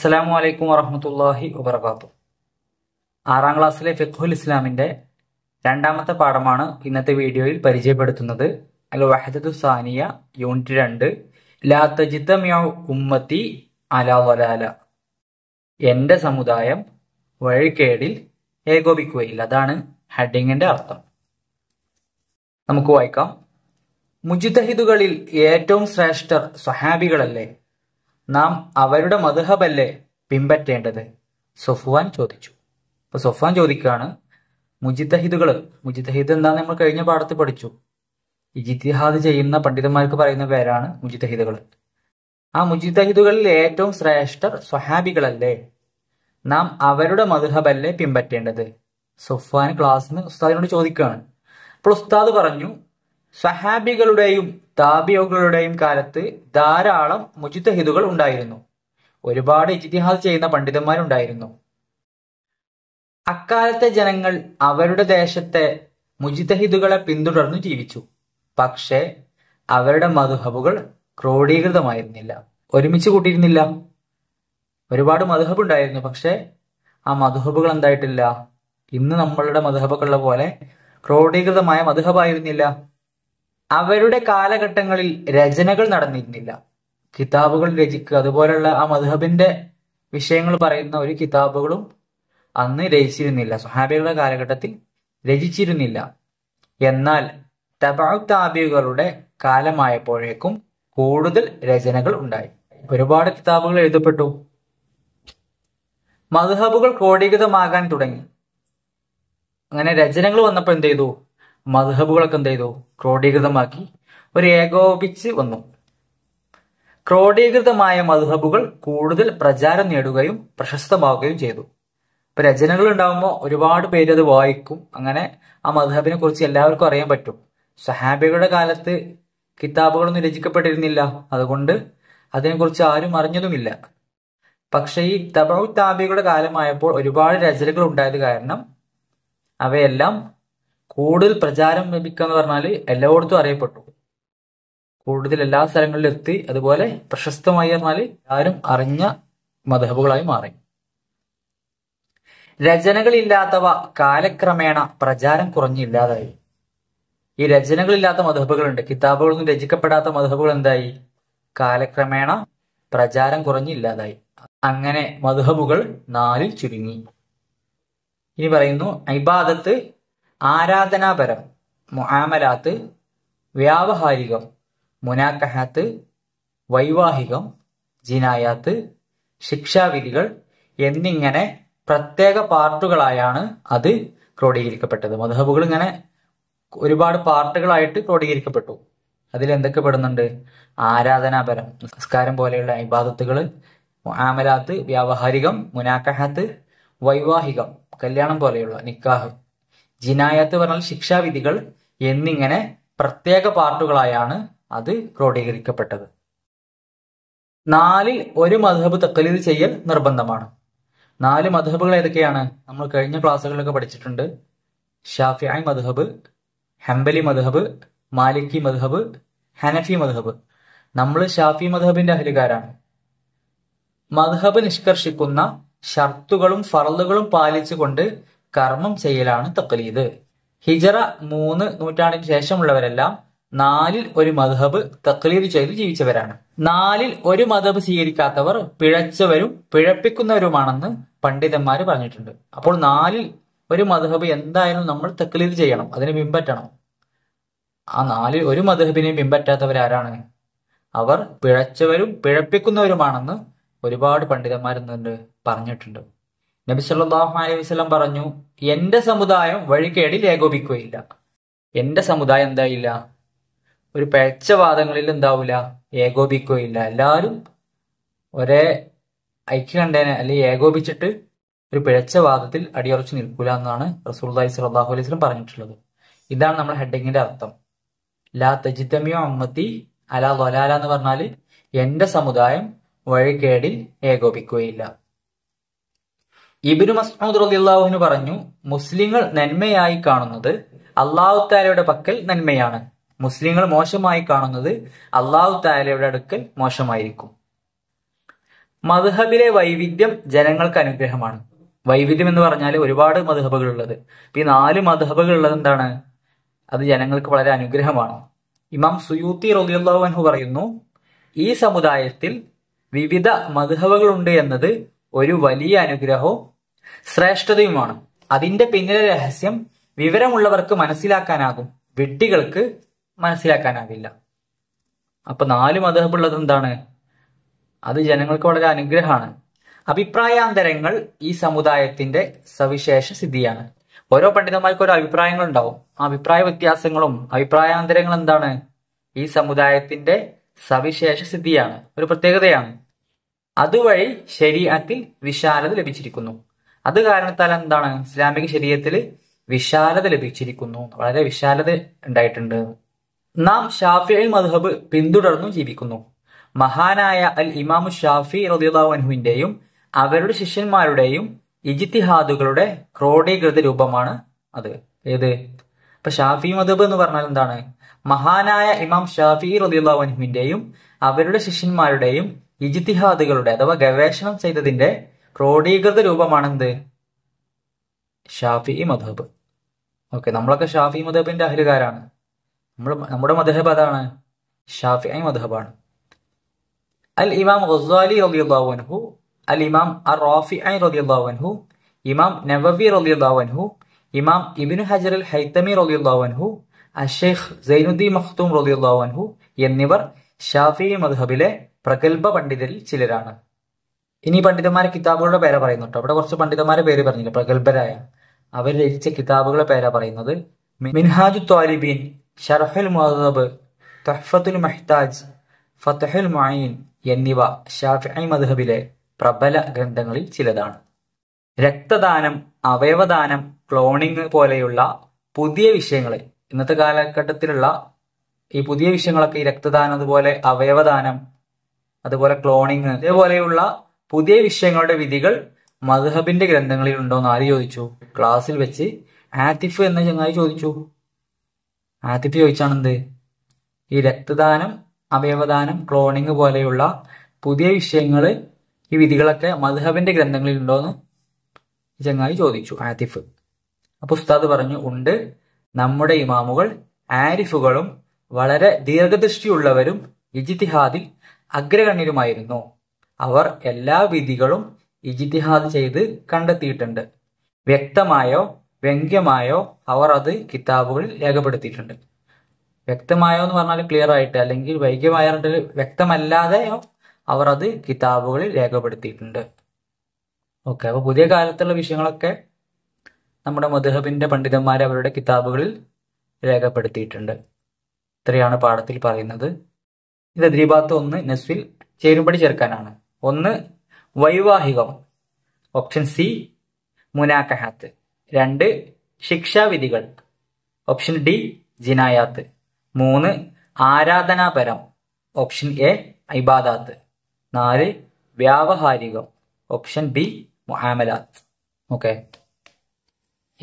അസ്സലാമു അലൈക്കും വറഹമത്തല്ലാഹി വാത്തു ആറാം ക്ലാസ്സിലെ ഫിഖുൽ ഇസ്ലാമിൻ്റെ രണ്ടാമത്തെ പാഠമാണ് ഇന്നത്തെ വീഡിയോയിൽ പരിചയപ്പെടുത്തുന്നത് അൽ വഹദത്തു സാനിയ യൂണിറ്റ് രണ്ട് ലാ തജിത്ത ഉമ്മത്തി അലാ വലാല എൻ്റെ സമുദായം വഴിക്കേടിൽ ഏകോപിക്കുകയില്ല അതാണ് ഹെഡിങ്ങിന്റെ അർത്ഥം നമുക്ക് വായിക്കാം മുജിദഹിദുകളിൽ ഏറ്റവും ശ്രേഷ്ഠർ സ്വഹാബികളല്ലേ നാം അവരുടെ മധുഹബല്ലേ പിൻപറ്റേണ്ടത് സൊഫുവാൻ ചോദിച്ചു അപ്പൊ സൊഫാൻ ചോദിക്കുകയാണ് മുജിത്തഹിദുകൾ മുജിത്തഹിദ് എന്താന്ന് നമ്മൾ കഴിഞ്ഞ പാഠത്തിൽ പഠിച്ചു ഇജിത്തിഹാദ് ചെയ്യുന്ന പണ്ഡിതന്മാർക്ക് പറയുന്ന പേരാണ് മുജിത്തഹിദുകൾ ആ മുജിത്തഹിദുകളിൽ ഏറ്റവും ശ്രേഷ്ഠർ സ്വഹാബികളല്ലേ നാം അവരുടെ മധുഹബല്ലേ പിൻപറ്റേണ്ടത് സുഫാൻ ക്ലാസ്സിന് ഉസ്താദിനോട് ചോദിക്കുകയാണ് അപ്പോൾ ഉസ്താദ് പറഞ്ഞു സഹാബികളുടെയും താബിയോകളുടെയും കാലത്ത് ധാരാളം മുജിത്തഹിദുകൾ ഉണ്ടായിരുന്നു ഒരുപാട് ഇജിതിഹാസ് ചെയ്യുന്ന പണ്ഡിതന്മാരുണ്ടായിരുന്നു അക്കാലത്തെ ജനങ്ങൾ അവരുടെ ദേശത്തെ മുജിതഹിദുകളെ പിന്തുടർന്നു ജീവിച്ചു പക്ഷേ അവരുടെ മധുഹബുകൾ ക്രോഡീകൃതമായിരുന്നില്ല ഒരുമിച്ച് കൂട്ടിയിരുന്നില്ല ഒരുപാട് മധുഹബ് ഉണ്ടായിരുന്നു പക്ഷേ ആ മധുഹബുകൾ എന്തായിട്ടില്ല ഇന്ന് നമ്മളുടെ മധുഹബുകളുടെ പോലെ ക്രോഡീകൃതമായ മധുഹബായിരുന്നില്ല അവരുടെ കാലഘട്ടങ്ങളിൽ രചനകൾ നടന്നിരുന്നില്ല കിതാബുകൾ രചിക്കുക അതുപോലെയുള്ള ആ മധുഹബിന്റെ വിഷയങ്ങൾ പറയുന്ന ഒരു കിതാബുകളും അന്ന് രചിച്ചിരുന്നില്ല സുഹാബികളുടെ കാലഘട്ടത്തിൽ രചിച്ചിരുന്നില്ല എന്നാൽ തബാ കാലമായപ്പോഴേക്കും കൂടുതൽ രചനകൾ ഉണ്ടായി ഒരുപാട് കിതാബുകൾ എഴുതപ്പെട്ടു മധുഹബുകൾ ക്രോഡീകൃതമാകാൻ തുടങ്ങി അങ്ങനെ രചനകൾ വന്നപ്പോൾ എന്ത് ചെയ്തു മധുഹബുകളൊക്കെ എന്ത് ചെയ്തു ക്രോഡീകൃതമാക്കി ഒരു ഏകോപിച്ച് വന്നു ക്രോഡീകൃതമായ മധുഹബുകൾ കൂടുതൽ പ്രചാരം നേടുകയും പ്രശസ്തമാവുകയും ചെയ്തു ഇപ്പൊ രചനകൾ ഉണ്ടാകുമ്പോൾ ഒരുപാട് പേര് അത് വായിക്കും അങ്ങനെ ആ മധുഹബിനെ കുറിച്ച് എല്ലാവർക്കും അറിയാൻ പറ്റും സഹാബികളുടെ കാലത്ത് കിതാബുകളൊന്നും രചിക്കപ്പെട്ടിരുന്നില്ല അതുകൊണ്ട് അതിനെക്കുറിച്ച് ആരും അറിഞ്ഞതുമില്ല പക്ഷേ ഈ തബൌ താബികളുടെ കാലമായപ്പോൾ ഒരുപാട് രചനകൾ ഉണ്ടായത് കാരണം അവയെല്ലാം കൂടുതൽ പ്രചാരം ലഭിക്കുക എന്ന് പറഞ്ഞാൽ എല്ലായിടത്തും അറിയപ്പെട്ടു കൂടുതൽ എല്ലാ സ്ഥലങ്ങളിലും എത്തി അതുപോലെ പ്രശസ്തമായി പറഞ്ഞാൽ എല്ലാവരും അറിഞ്ഞ മധബുകളായി മാറി രചനകളില്ലാത്തവ കാലക്രമേണ പ്രചാരം കുറഞ്ഞില്ലാതായി ഈ രചനകളില്ലാത്ത മധബുകളുണ്ട് കിതാബുകളൊന്നും രചിക്കപ്പെടാത്ത മധബുകൾ എന്തായി കാലക്രമേണ പ്രചാരം കുറഞ്ഞില്ലാതായി അങ്ങനെ മധുഹബുകൾ നാലിൽ ചുരുങ്ങി ഇനി പറയുന്നു ഐബാദത്ത് ആരാധനാപരം മുആമലാത്ത് വ്യാവഹാരികം മുനാക്കഹാത്ത് വൈവാഹികം ജിനായാത്ത് ശിക്ഷാവിധികൾ എന്നിങ്ങനെ പ്രത്യേക പാർട്ടുകളായാണ് അത് ക്രോഡീകരിക്കപ്പെട്ടത് മധബുകൾ ഇങ്ങനെ ഒരുപാട് പാർട്ടുകളായിട്ട് ക്രോഡീകരിക്കപ്പെട്ടു അതിൽ എന്തൊക്കെ പെടുന്നുണ്ട് ആരാധനാപരം നിസ്കാരം പോലെയുള്ള ഇബാദത്തുകൾ ആമലാത്ത് വ്യാവഹാരികം മുനാക്കഹാത്ത് വൈവാഹികം കല്യാണം പോലെയുള്ള നിക്കാഹ് ജിനായത്ത് പറഞ്ഞാൽ ശിക്ഷാവിധികൾ എന്നിങ്ങനെ പ്രത്യേക പാർട്ടുകളായാണ് അത് ക്രോഡീകരിക്കപ്പെട്ടത് നാലിൽ ഒരു മധബ് തക്കലീത് ചെയ്യൽ നിർബന്ധമാണ് നാല് മധബുകൾ ഏതൊക്കെയാണ് നമ്മൾ കഴിഞ്ഞ ക്ലാസ്സുകളിലൊക്കെ പഠിച്ചിട്ടുണ്ട് ഷാഫിയായ് മധബ് ഹംബലി മധബ് മാലിക്കി മധബ് ഹനഫി മധബ് നമ്മൾ ഷാഫി മധബിന്റെ അഹലുകാരാണ് മധബ് നിഷ്കർഷിക്കുന്ന ഷർത്തുകളും ഫറലുകളും പാലിച്ചുകൊണ്ട് കർമ്മം ചെയ്യലാണ് തക്ലീദ് ഹിജറ മൂന്ന് നൂറ്റാണ്ടിന് ശേഷമുള്ളവരെല്ലാം നാലിൽ ഒരു മധബ് തക്ലീദ് ചെയ്ത് ജീവിച്ചവരാണ് നാലിൽ ഒരു മധബ് സ്വീകരിക്കാത്തവർ പിഴച്ചവരും പിഴപ്പിക്കുന്നവരുമാണെന്ന് പണ്ഡിതന്മാർ പറഞ്ഞിട്ടുണ്ട് അപ്പോൾ നാലിൽ ഒരു മധബ് എന്തായാലും നമ്മൾ തക്ലീദ് ചെയ്യണം അതിനെ പിൻപറ്റണം ആ നാലിൽ ഒരു മധബിനെ ആരാണ് അവർ പിഴച്ചവരും പിഴപ്പിക്കുന്നവരുമാണെന്ന് ഒരുപാട് പണ്ഡിതന്മാരെന്നുണ്ട് പറഞ്ഞിട്ടുണ്ട് നബി സല്ലാഹു അലൈഹി വസ്ലം പറഞ്ഞു എന്റെ സമുദായം വഴികേടിൽ ഏകോപിക്കുകയില്ല എന്റെ സമുദായം എന്തായില്ല ഒരു പേച്ചവാദങ്ങളിൽ എന്താവില്ല ഏകോപിക്കുകയില്ല എല്ലാവരും ഒരേ ഐക്യ കണ്ടേനെ അല്ലെങ്കിൽ ഏകോപിച്ചിട്ട് ഒരു പിഴച്ചവാദത്തിൽ അടിയുറച്ചു നിൽക്കൂല എന്നാണ് റസൂൽദായി സലാഹു അലൈഹി സ്വലം പറഞ്ഞിട്ടുള്ളത് ഇതാണ് നമ്മുടെ ഹെഡിങ്ങിന്റെ അർത്ഥം ലാ തജിത്തമിയോ അമ്മത്തി അലാ ലൊലാല എന്ന് പറഞ്ഞാൽ എന്റെ സമുദായം വഴികേടിൽ ഏകോപിക്കുകയില്ല ഇബിനു മസ്ഊദ് റലിയല്ലാഹുവിന് പറഞ്ഞു മുസ്ലിങ്ങൾ നന്മയായി കാണുന്നത് അള്ളാഹു താലയുടെ പക്കൽ നന്മയാണ് മുസ്ലിങ്ങൾ മോശമായി കാണുന്നത് അള്ളാഹു താലയുടെ അടുക്കൽ മോശമായിരിക്കും മധുഹബിലെ വൈവിധ്യം ജനങ്ങൾക്ക് അനുഗ്രഹമാണ് വൈവിധ്യം എന്ന് പറഞ്ഞാൽ ഒരുപാട് മധുഹബുകൾ ഉള്ളത് ഈ നാല് മധുഹബുകൾ ഉള്ളത് എന്താണ് അത് ജനങ്ങൾക്ക് വളരെ അനുഗ്രഹമാണ് ഇമാം സുയൂത്തി അൻഹു പറയുന്നു ഈ സമുദായത്തിൽ വിവിധ മധുഹബുകളുണ്ട് എന്നത് ഒരു വലിയ അനുഗ്രഹവും ശ്രേഷ്ഠതയുമാണ് അതിന്റെ പിന്നിലെ രഹസ്യം വിവരമുള്ളവർക്ക് മനസ്സിലാക്കാനാകും വെട്ടികൾക്ക് മനസ്സിലാക്കാനാവില്ല അപ്പൊ നാല് മതഹബുള്ളത് എന്താണ് അത് ജനങ്ങൾക്ക് വളരെ അനുഗ്രഹമാണ് അഭിപ്രായാന്തരങ്ങൾ ഈ സമുദായത്തിന്റെ സവിശേഷ സ്ഥിതിയാണ് ഓരോ പണ്ഡിതന്മാർക്കും ഓരോ അഭിപ്രായങ്ങൾ ഉണ്ടാവും ആ അഭിപ്രായ വ്യത്യാസങ്ങളും അഭിപ്രായാന്തരങ്ങൾ എന്താണ് ഈ സമുദായത്തിന്റെ സവിശേഷ സ്ഥിതിയാണ് ഒരു പ്രത്യേകതയാണ് അതുവഴി ശരീരത്തിൽ വിശാലത ലഭിച്ചിരിക്കുന്നു അത് കാരണത്താൽ എന്താണ് ഇസ്ലാമിക ശരീരത്തിൽ വിശാലത ലഭിച്ചിരിക്കുന്നു വളരെ വിശാലത ഉണ്ടായിട്ടുണ്ട് നാം ഷാഫി മദ്ഹബ് പിന്തുടർന്നു ജീവിക്കുന്നു മഹാനായ അൽ ഇമാമു ഷാഫി റദിയുല്ലാഹുവിന്റെയും അവരുടെ ശിഷ്യന്മാരുടെയും ഇജിത്തിഹാദുകളുടെ ക്രോഡീകൃത രൂപമാണ് അത് ഏത് ഇപ്പൊ ഷാഫി മധുബ് എന്ന് പറഞ്ഞാൽ എന്താണ് മഹാനായ ഇമാം ഷാഫി റദിയുല്ലാഹുവിന്റെയും അവരുടെ ശിഷ്യന്മാരുടെയും ഇജിത്തിഹാദുകളുടെ അഥവാ ഗവേഷണം ചെയ്തതിന്റെ ക്രോഡീകൃത രൂപമാണെന്ത് ഷാഫി മധബ് ഓക്കെ നമ്മളൊക്കെ ഷാഫി മധബിന്റെ അഹലുകാരാണ് നമ്മൾ നമ്മുടെ മധബ് അതാണ് ഷാഫി മധബാണ് അൽ ഇമാം ഗസ്വാലി റലിയുള്ളാഹുൻഹു അൽ ഇമാം അ റാഫി ഐ റലിയുള്ളാഹുൻഹു ഇമാം നവവി റലിയുള്ളാഹുൻഹു ഇമാം ഇബിനു ഹജർ അൽ ഹൈത്തമി റലിയുള്ളാഹുൻഹു അഷേഖ് സൈനുദ്ദീൻ മഖ്തൂം റലിയുള്ളാഹുൻഹു എന്നിവർ ഷാഫി മധബിലെ പ്രഗത്ഭ പണ്ഡിതരിൽ ചിലരാണ് ഇനി പണ്ഡിതന്മാരെ കിതാബുകളുടെ പേരാ പറയുന്നു കേട്ടോ അവിടെ കുറച്ച് പണ്ഡിതന്മാരെ പേര് പറഞ്ഞില്ല പ്രഗത്ഭരായ അവർ രചിച്ച കിതാബുകളുടെ പേരാ പറയുന്നത് മിൻഹാജു ത്വാലിബീൻ ഷർഹുൽ മുഹദബ് തഹ്ഫത്തുൽ മെഹ്താജ് ഫത്തഹുൽ മൊയിൻ എന്നിവ ഷാഫി മദ്ഹബിലെ പ്രബല ഗ്രന്ഥങ്ങളിൽ ചിലതാണ് രക്തദാനം അവയവദാനം ക്ലോണിംഗ് പോലെയുള്ള പുതിയ വിഷയങ്ങൾ ഇന്നത്തെ കാലഘട്ടത്തിലുള്ള ഈ പുതിയ വിഷയങ്ങളൊക്കെ ഈ രക്തദാനം അതുപോലെ അവയവദാനം അതുപോലെ ക്ലോണിങ് ഇതേപോലെയുള്ള പുതിയ വിഷയങ്ങളുടെ വിധികൾ മധുഹബിന്റെ ഗ്രന്ഥങ്ങളിൽ ഉണ്ടോ എന്ന് ആര് ചോദിച്ചു ക്ലാസ്സിൽ വെച്ച് ആതിഫ് എന്ന ചങ്ങായി ചോദിച്ചു ചോദിച്ചാണ് ചോദിച്ചാണെന്ത് ഈ രക്തദാനം അവയവദാനം ക്ലോണിങ് പോലെയുള്ള പുതിയ വിഷയങ്ങൾ ഈ വിധികളൊക്കെ മധുഹബിന്റെ ഗ്രന്ഥങ്ങളിൽ ഉണ്ടോ എന്ന് ചങ്ങായി ചോദിച്ചു ആതിഫ് അപ്പൊ ഉസ്താദ് പറഞ്ഞു ഉണ്ട് നമ്മുടെ ഇമാമുകൾ ആരിഫുകളും വളരെ ദീർഘദൃഷ്ടിയുള്ളവരും ഇജിത്തിഹാദിൽ അഗ്രഗണ്യരുമായിരുന്നു അവർ എല്ലാ വിധികളും ഇജിത്തിഹാദ് ചെയ്ത് കണ്ടെത്തിയിട്ടുണ്ട് വ്യക്തമായോ വ്യംഗ്യമായോ അവർ അത് കിതാബുകളിൽ രേഖപ്പെടുത്തിയിട്ടുണ്ട് വ്യക്തമായോ എന്ന് പറഞ്ഞാൽ ക്ലിയർ ആയിട്ട് അല്ലെങ്കിൽ വൈകമായ വ്യക്തമല്ലാതെയോ അവർ അത് കിതാബുകളിൽ രേഖപ്പെടുത്തിയിട്ടുണ്ട് ഓക്കെ അപ്പോൾ പുതിയ കാലത്തുള്ള വിഷയങ്ങളൊക്കെ നമ്മുടെ മധുഹബിന്റെ പണ്ഡിതന്മാർ അവരുടെ കിതാബുകളിൽ രേഖപ്പെടുത്തിയിട്ടുണ്ട് ഇത്രയാണ് പാഠത്തിൽ പറയുന്നത് ഇത് അതിരിഭാഗത്ത് ഒന്ന് നസ്വിൽ ചേരുംപടി ചേർക്കാനാണ് ഒന്ന് വൈവാഹികം ഓപ്ഷൻ സി മുനാക്കഹാത്ത് രണ്ട് ശിക്ഷാവിധികൾ ഓപ്ഷൻ ഡി ജിനായാത്ത് മൂന്ന് ആരാധനാപരം ഓപ്ഷൻ എ ഐബാദാത്ത് നാല് വ്യാവഹാരികം ഓപ്ഷൻ ബി മുഹാമലാത്ത് ഓക്കെ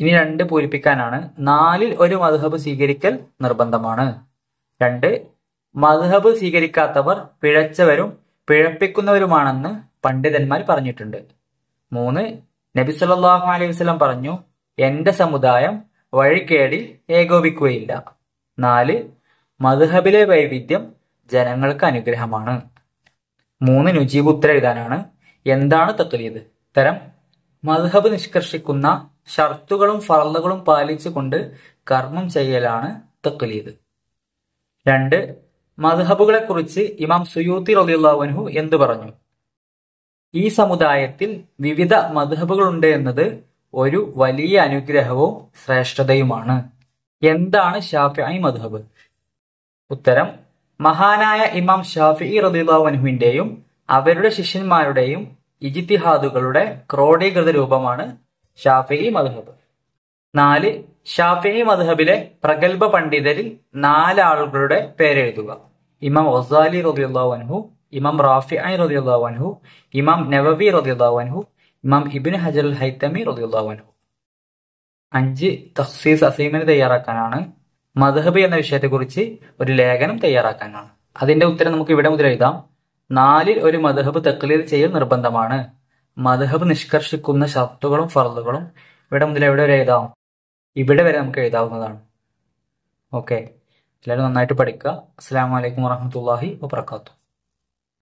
ഇനി രണ്ട് പൂരിപ്പിക്കാനാണ് നാലിൽ ഒരു മധുഹബ് സ്വീകരിക്കൽ നിർബന്ധമാണ് രണ്ട് മധുഹബ് സ്വീകരിക്കാത്തവർ പിഴച്ചവരും പിഴപ്പിക്കുന്നവരുമാണെന്ന് പണ്ഡിതന്മാർ പറഞ്ഞിട്ടുണ്ട് മൂന്ന് നബി സല്ലാഹു അലൈഹി വസ്ലം പറഞ്ഞു എന്റെ സമുദായം വഴിക്കേടിൽ ഏകോപിക്കുകയില്ല നാല് മധുഹബിലെ വൈവിധ്യം ജനങ്ങൾക്ക് അനുഗ്രഹമാണ് മൂന്ന് നുജീബ് ഉത്തരം എഴുതാനാണ് എന്താണ് തത്വലീത് തരം മധുഹബ് നിഷ്കർഷിക്കുന്ന ഷർത്തുകളും ഫറലുകളും പാലിച്ചുകൊണ്ട് കർമ്മം ചെയ്യലാണ് തത്വലീത് രണ്ട് കുറിച്ച് ഇമാം സുയൂത്തി റലിയുള്ളവൻഹു എന്തു പറഞ്ഞു ഈ സമുദായത്തിൽ വിവിധ മദ്ഹബുകളുണ്ട് എന്നത് ഒരു വലിയ അനുഗ്രഹവും ശ്രേഷ്ഠതയുമാണ് എന്താണ് ഷാഫിഐ മദ്ഹബ് ഉത്തരം മഹാനായ ഇമാം ഷാഫി റദിലാവൻഹുവിന്റെയും അവരുടെ ശിഷ്യന്മാരുടെയും ഇജിത്തിഹാദുകളുടെ ക്രോഡീകൃത രൂപമാണ് ഷാഫി മദ്ഹബ് നാല് ഷാഫി മദ്ഹബിലെ പ്രഗത്ഭ പണ്ഡിതരിൽ നാലാളുകളുടെ പേരെഴുതുക ഇമാം ഒസാലി റദിയുള്ളവൻഹു ഇമാം റാഫി ഐ റദിയുള്ളവൻഹു ഇമാം നവവി റദിയുള്ളവൻഹു ഇമാം ഇബിൻ ഹജർ അൽ ഹൈത്തമി റദിയുള്ളവൻഹു അഞ്ച് തഹ്സീസ് അസൈൻമെന്റ് തയ്യാറാക്കാനാണ് മദ്ഹബ് എന്ന വിഷയത്തെക്കുറിച്ച് ഒരു ലേഖനം തയ്യാറാക്കാനാണ് അതിന്റെ ഉത്തരം നമുക്ക് ഇവിടെ മുതൽ എഴുതാം നാലിൽ ഒരു മദ്ഹബ് തക്ലീദ് ചെയ്യൽ നിർബന്ധമാണ് മദ്ഹബ് നിഷ്കർഷിക്കുന്ന ഷർത്തുകളും ഫറുകളും ഇവിടെ മുതൽ എവിടെ വരെ എഴുതാം ഇവിടെ വരെ നമുക്ക് എഴുതാവുന്നതാണ് ഓക്കെ എല്ലാവരും നന്നായിട്ട് പഠിക്കുക അസ്സാം വലൈക്കും വറഹമത്തല്ലാഹി വാത്തു